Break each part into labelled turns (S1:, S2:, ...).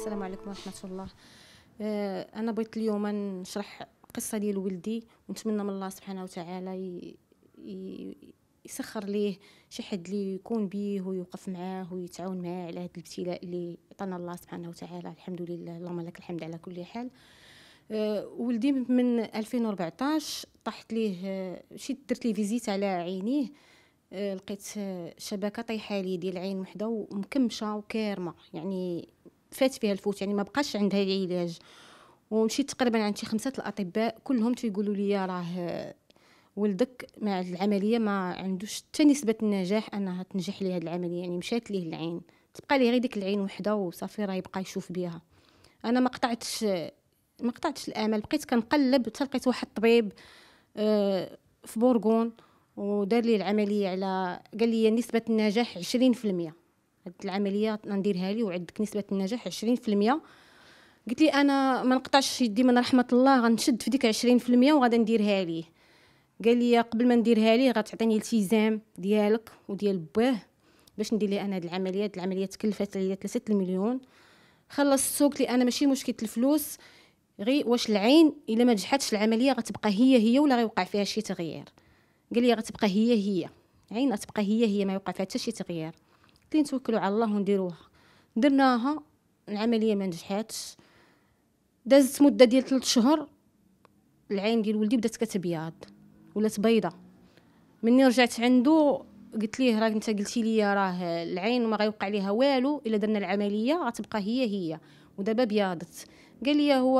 S1: السلام عليكم ورحمه الله آه، انا بغيت اليوم نشرح قصه ديال ولدي ونتمنى من الله سبحانه وتعالى يسخر ليه شي حد اللي يكون بيه ويوقف معاه ويتعاون معاه على هذا الابتلاء اللي عطانا الله سبحانه وتعالى الحمد لله اللهم لك الحمد على كل حال آه، ولدي من 2014 طاحت ليه آه، شي درت ليه فيزيت على عينيه لقيت شبكه طايحه لي ديال عين وحده ومكمشه وكارمه يعني فات فيها الفوت يعني ما بقاش عندها علاج ومشيت تقريبا عند شي خمسه الاطباء كلهم تيقولوا لي راه ولدك مع العمليه ما عندوش حتى نسبه النجاح انها تنجح ليه هاد العمليه يعني مشات ليه العين تبقى ليه غير ديك العين وحده وصافي راه يبقى يشوف بها انا ما قطعتش ما قطعتش الامل بقيت كنقلب حتى لقيت واحد الطبيب آه، في بورغون ودار لي العمليه على قال لي نسبه النجاح 20% هاد العمليه نديرها لي وعندك نسبه النجاح 20% قلت لي انا ما نقطعش يدي من رحمه الله غنشد في ديك 20% وغادي نديرها ليه قال لي قبل ما نديرها ليه غتعطيني التزام ديالك وديال باه باش ندير ليه انا هاد العمليه هاد العمليه تكلفت ليا 3 المليون خلصتو قلت لي انا ماشي مشكله الفلوس غي واش العين الا ما نجحتش العمليه غتبقى هي هي ولا غيوقع فيها شي تغيير قال لي غتبقى هي هي عين غتبقى هي هي ما يوقع فيها حتى شي تغيير كي نتوكلوا على الله ونديروها درناها العمليه ما نجحاتش دازت مده ديال 3 شهور العين ديال ولدي بدات كتبيض ولات بيضه مني رجعت عنده قلت ليه راك انت قلتي لي راه العين ما غيوقع ليها والو الا درنا العمليه غتبقى هي هي ودابا بياضت قال لي هو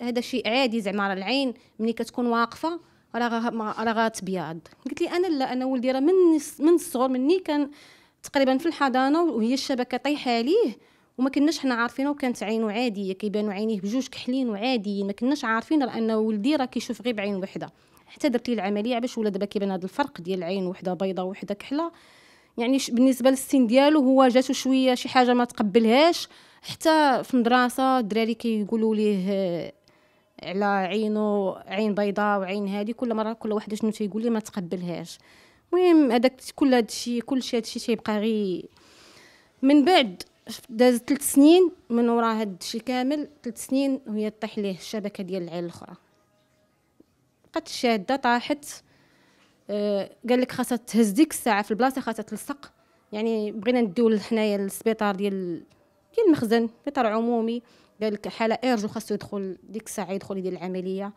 S1: هذا شيء عادي زعما راه العين ملي كتكون واقفه راه راه غتبياض قلت لي انا لا انا ولدي راه من من الصغر مني كان تقريبا في الحضانه وهي الشبكه طايحه عليه وما كناش حنا عارفينه وكانت عينه عاديه كيبانوا عينيه بجوج كحلين وعاديين ما كناش عارفين لان ولدي راه كيشوف غير بعين وحده حتى درت ليه العمليه باش ولا دابا كيبان هذا الفرق ديال العين وحده بيضاء وحده كحله يعني بالنسبه للسن ديالو هو جاتو شويه شي حاجه ما تقبلهاش حتى في المدرسه الدراري كيقولوا ليه على عينه عين بيضاء وعين هادي كل مره كل واحد شنو تيقول لي ما تقبلهاش المهم هذاك كل هادشي كلشي هادشي تيبقى غير من بعد داز ثلاث سنين من ورا هادشي كامل ثلاث سنين وهي طيح ليه الشبكه ديال العين الاخرى بقات شاده طاحت أه قال لك خاصها تهز ديك الساعه في البلاصه خاصها تلصق يعني بغينا نديو حنايا للسبيطار ديال ديال المخزن سبيطار عمومي قال لك حاله ارجو خاصو يدخل ديك الساعه يدخل يدير العمليه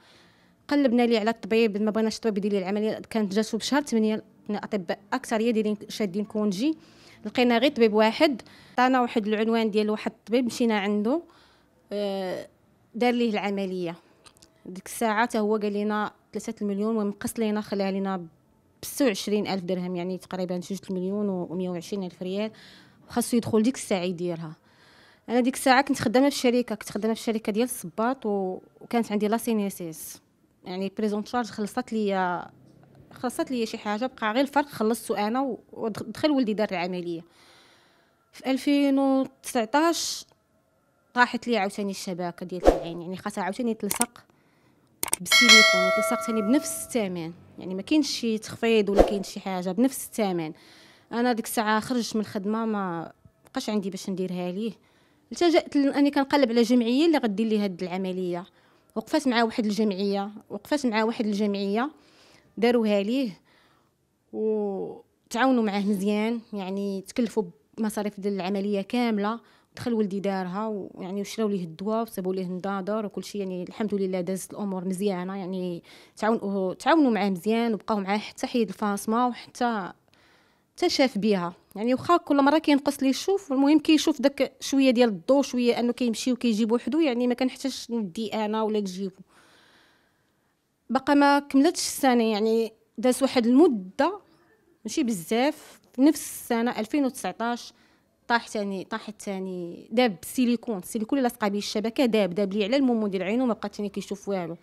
S1: قلبنا ليه على الطبيب ما بغيناش الطبيب يدير لي العمليه كانت جاتو بشهر 8 اطباء اكثر يديرين شادين كونجي لقينا غير طبيب واحد عطانا واحد العنوان ديال واحد الطبيب مشينا عنده آه، دار ليه العمليه ديك الساعه حتى هو قال لنا 3 المليون ومقص لينا خلاها لينا بستة وعشرين ألف درهم يعني تقريبا جوج المليون ومية وعشرين ألف ريال وخاصو يدخل ديك الساعة يديرها أنا ديك الساعة كنت خدامة في الشركه كنت خدامة في الشركه ديال الصباط وكانت عندي لاسينيسيس يعني بريزون شارج خلصت ليا خلصت لي شي حاجه بقى غير الفرق خلصته انا ودخل ولدي دار العمليه في 2019 طاحت لي عاوتاني الشبكه ديال العين يعني خاصها عاوتاني تلصق بالسيليكون وتلصق ثاني بنفس الثمن يعني ما كاينش شي تخفيض ولا كاين شي حاجه بنفس الثمن انا ديك الساعه خرجت من الخدمه ما بقاش عندي باش نديرها ليه التجأت لاني كنقلب على جمعيه اللي غدير لي هاد العمليه وقفت مع واحد الجمعيه وقفت مع واحد الجمعيه داروها ليه وتعاونوا معاه مزيان يعني تكلفوا بمصاريف ديال العمليه كامله دخل ولدي دارها ويعني وشراو ليه الدواء وصابوا ليه النظاظر وكل شيء يعني الحمد لله دازت الامور مزيانه يعني تعاونوا تعاونوا معاه مزيان وبقاو معاه حتى حيد الفاصمه وحتى حتى شاف بها يعني واخا كل مره كينقص ليه الشوف المهم كيشوف داك شويه ديال الضو شويه انه كيمشي وكيجيب وحده يعني ما كنحتاجش ندي انا ولا تجيبو باقا ما كملتش السنه يعني داز واحد المده ماشي بزاف نفس السنه 2019 طاح ثاني طاحت ثاني داب السيليكون السيليكون اللي لاصقه به الشبكه داب داب لي على المومو ديال عينو ما بقى ثاني كيشوف والو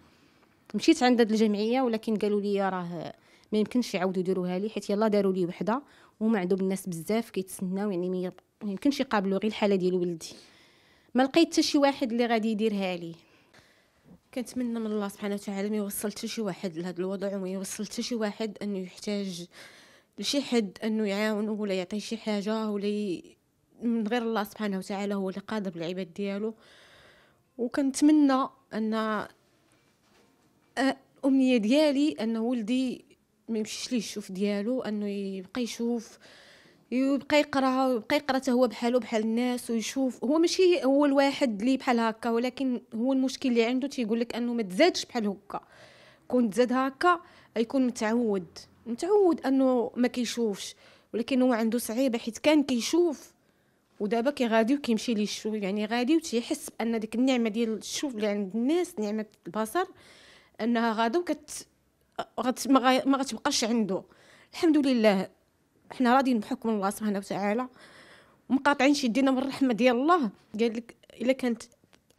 S1: مشيت عند هاد الجمعيه ولكن قالوا لي راه ما يمكنش يعاودوا يديروها لي حيت يلا داروا لي وحده وما عندهم الناس بزاف كيتسناو يعني ما يمكنش يقابلوا غير الحاله ديال ولدي ما لقيت حتى شي واحد اللي غادي يديرها لي كنتمنى من الله سبحانه وتعالى ما يوصل حتى شي واحد لهذا الوضع وما يوصل حتى شي واحد انه يحتاج لشي حد انه يعاونه ولا يعطيه شي حاجه ولا من غير الله سبحانه وتعالى هو اللي قادر بالعباد ديالو وكنتمنى ان امنيه ديالي ان ولدي ما يمشيش ليه الشوف ديالو انه يبقى يشوف يبقى يقراها ويبقى يقرا هو بحاله بحال الناس ويشوف هو ماشي هو الواحد اللي بحال هكا ولكن هو المشكل اللي عنده تيقول لك انه ما تزادش بحال هكا كون تزاد هكا يكون متعود متعود انه ما كيشوفش ولكن هو عنده صعيبه حيت كان كيشوف ودابا كي غادي وكيمشي للشوف يعني غادي وتيحس بان ديك النعمه ديال الشوف اللي عند الناس نعمه البصر انها غادا وكت ما غتبقاش عنده الحمد لله حنا راضيين بحكم الله سبحانه وتعالى ومقاطعين شدينا من الرحمه ديال الله قال لك الا كانت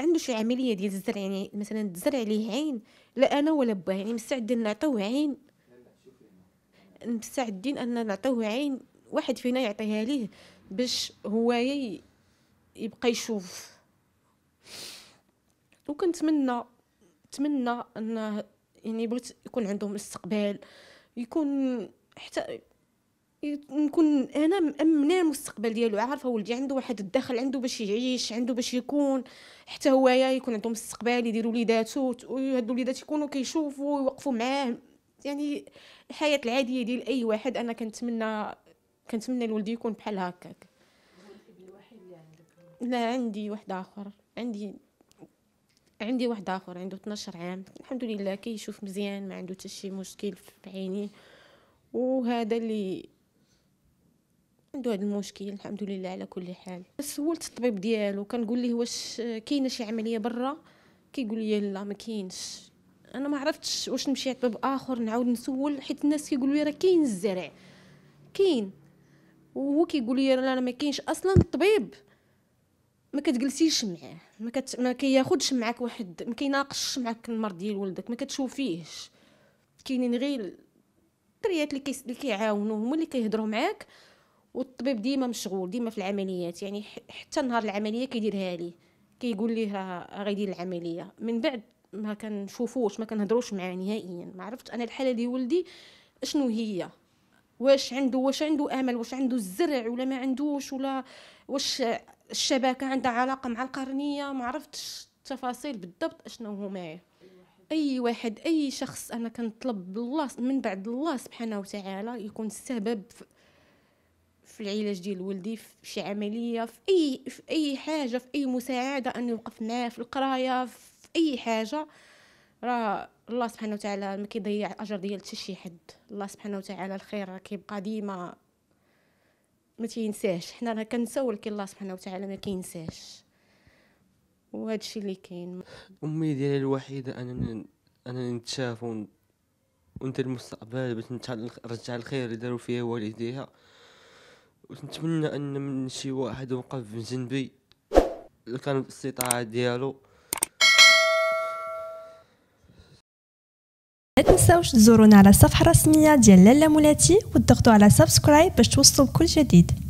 S1: عنده شي عمليه ديال الزرع يعني مثلا تزرع ليه عين لا انا ولا باه يعني مستعدين نعطيوه عين مستعدين ان نعطيوه عين واحد فينا يعطيها ليه باش هو يبقى يشوف وكنتمنى نتمنى انه يعني بغيت يكون عندهم استقبال يكون حتى نكون انا مامنه المستقبل ديالو عارفه ولدي عنده واحد الدخل عنده باش يعيش عنده باش يكون حتى هوايا يكون عنده مستقبل يدير وليداتو هاد الوليدات يكونوا كيشوفوا ويوقفوا معاه يعني الحياه العاديه ديال اي واحد انا كنتمنى كنتمنى لولدي يكون بحال هكاك لا عندي واحد اخر عندي عندي واحد اخر عنده 12 عام الحمد لله كيشوف كي مزيان ما عنده حتى شي مشكل في عينيه وهذا اللي عنده هذا المشكل الحمد لله على كل حال سولت الطبيب ديالو كنقول ليه واش كاينه شي عمليه برا كيقول لي لا ما كاينش انا ما عرفتش واش نمشي عند طبيب اخر نعاود نسول حيت الناس كيقولوا لي راه كاين الزرع كاين وهو كيقول لي لا ما كاينش اصلا الطبيب ما كتجلسيش معاه ما, كت... ما كياخدش معاك واحد ما كيناقشش معاك المرض ديال ولدك ما كتشوفيهش كاينين غير الدريات اللي اللي كيعاونوه هما اللي كيهضروا معاك والطبيب ديما مشغول ديما في العمليات يعني حتى نهار العمليه كيديرها لي كيقول لي راه غيدير العمليه من بعد ما كنشوفوش ما كنهضروش معاه نهائيا ما عرفت انا الحاله ديال ولدي شنو هي واش عنده واش عنده امل واش عنده الزرع ولا ما عندوش ولا واش الشبكه عندها علاقه مع القرنيه ما عرفتش التفاصيل بالضبط اشنو هما اي واحد اي شخص انا كنطلب الله من بعد الله سبحانه وتعالى يكون السبب في العلاج ديال ولدي في شي عمليه في اي في اي حاجه في اي مساعده اني نوقف معاه في القرايه في اي حاجه راه الله سبحانه وتعالى ما كيضيع الاجر ديال حتى شي حد الله سبحانه وتعالى الخير راه كيبقى ديما ما تينساش حنا راه كنساو ولكن الله سبحانه وتعالى ما كينساش وهذا الشيء اللي كاين امي ديالي الوحيده انني انني نتشاف وندير المستقبل باش نرجع الخير اللي داروا فيا والديها ونتمنى ان من شي واحد وقف جنبي اللي كان بالاستطاعه ديالو لا تنساوش تزورونا على الصفحه الرسميه ديال لالا مولاتي وتضغطوا على سبسكرايب باش توصلوا بكل جديد